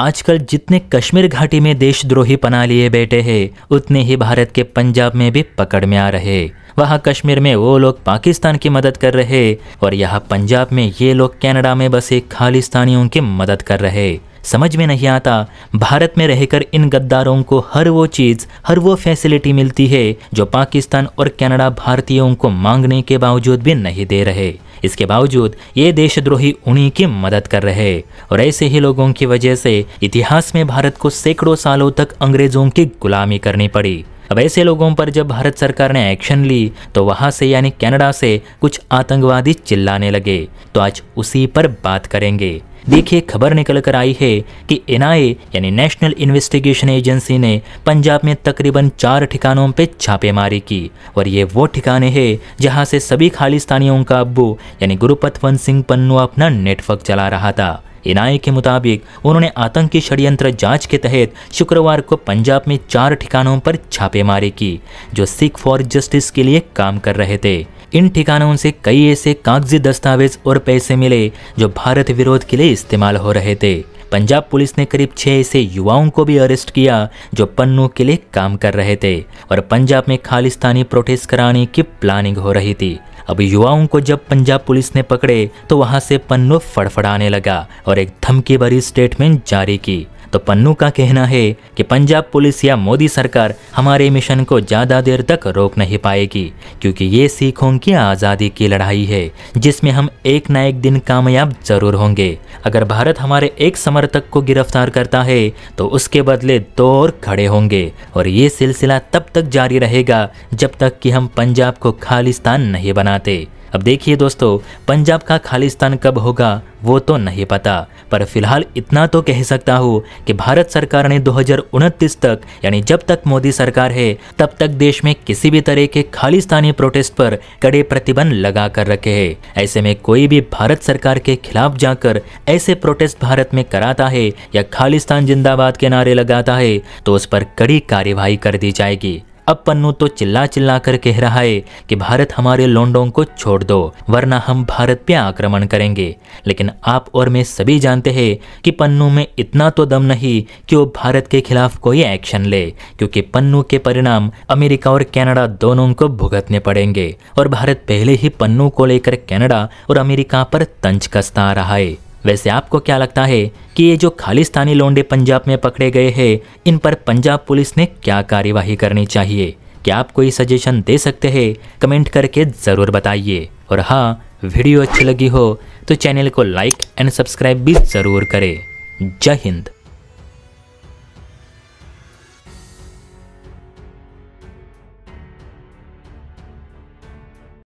आजकल जितने कश्मीर घाटी में देशद्रोही पना लिए बैठे हैं उतने ही भारत के पंजाब में भी पकड़ में आ रहे वहाँ कश्मीर में वो लोग पाकिस्तान की मदद कर रहे और यहाँ पंजाब में ये लोग कनाडा में बसे खालिस्तानियों की मदद कर रहे समझ में नहीं आता भारत में रहकर इन गद्दारों को हर वो चीज़ हर वो फैसिलिटी मिलती है जो पाकिस्तान और कनाडा भारतीयों को मांगने के बावजूद भी नहीं दे रहे इसके बावजूद ये देशद्रोही उन्हीं की मदद कर रहे और ऐसे ही लोगों की वजह से इतिहास में भारत को सैकड़ों सालों तक अंग्रेजों की गुलामी करनी पड़ी अब ऐसे लोगों पर जब भारत सरकार ने एक्शन ली तो वहां से यानी कनाडा से कुछ आतंकवादी चिल्लाने लगे तो आज उसी पर बात करेंगे देखिए खबर निकल कर आई है कि एनआईए यानी नेशनल इन्वेस्टिगेशन एजेंसी ने पंजाब में तकरीबन चार ठिकानों पर छापेमारी की और ये वो ठिकाने हैं जहाँ से सभी खालिस्तानियों का अब्बू यानी गुरुपतवंत सिंह पन्नू अपना नेटवर्क चला रहा था एनआईए के मुताबिक उन्होंने आतंकी षडयंत्र जांच के तहत शुक्रवार को पंजाब में चार ठिकानों पर छापेमारी की जो सिख फॉर जस्टिस के लिए काम कर रहे थे इन ठिकानों से कई ऐसे कागजी दस्तावेज और पैसे मिले जो भारत विरोध के लिए इस्तेमाल हो रहे थे पंजाब पुलिस ने करीब छह ऐसे युवाओं को भी अरेस्ट किया जो पन्नों के लिए काम कर रहे थे और पंजाब में खालिस्तानी प्रोटेस्ट कराने की प्लानिंग हो रही थी अब युवाओं को जब पंजाब पुलिस ने पकड़े तो वहां से पन्नू फड़फड़ाने लगा और एक धमकी भरी स्टेटमेंट जारी की तो पन्नू का कहना है कि पंजाब पुलिस या मोदी सरकार हमारे मिशन को ज़्यादा देर तक रोक नहीं पाएगी क्योंकि ये सिखों की आज़ादी की लड़ाई है जिसमें हम एक न एक दिन कामयाब जरूर होंगे अगर भारत हमारे एक समर्थक को गिरफ्तार करता है तो उसके बदले दो और खड़े होंगे और ये सिलसिला तब तक जारी रहेगा जब तक कि हम पंजाब को खालिस्तान नहीं बनाते अब देखिए दोस्तों पंजाब का खालिस्तान कब होगा वो तो नहीं पता पर फिलहाल इतना तो कह सकता हूँ कि भारत सरकार ने दो तक यानी जब तक मोदी सरकार है तब तक देश में किसी भी तरह के खालिस्तानी प्रोटेस्ट पर कड़े प्रतिबंध लगा कर रखे है ऐसे में कोई भी भारत सरकार के खिलाफ जाकर ऐसे प्रोटेस्ट भारत में कराता है या खालिस्तान जिंदाबाद के नारे लगाता है तो उस पर कड़ी कार्यवाही कर दी जाएगी अब पन्नू तो चिल्ला चिल्ला कर कह रहा है कि भारत हमारे लोंडों को छोड़ दो वरना हम भारत पे आक्रमण करेंगे लेकिन आप और मैं सभी जानते हैं कि पन्नू में इतना तो दम नहीं कि वो भारत के खिलाफ कोई एक्शन ले क्योंकि पन्नू के परिणाम अमेरिका और कनाडा दोनों को भुगतने पड़ेंगे और भारत पहले ही पन्नू को लेकर कैनेडा और अमेरिका पर तंज कसता आ रहा है वैसे आपको क्या लगता है कि ये जो खालिस्तानी लोंडे पंजाब में पकड़े गए हैं इन पर पंजाब पुलिस ने क्या कार्यवाही करनी चाहिए क्या आप कोई सजेशन दे सकते हैं कमेंट करके ज़रूर बताइए और हाँ वीडियो अच्छी लगी हो तो चैनल को लाइक एंड सब्सक्राइब भी ज़रूर करें जय हिंद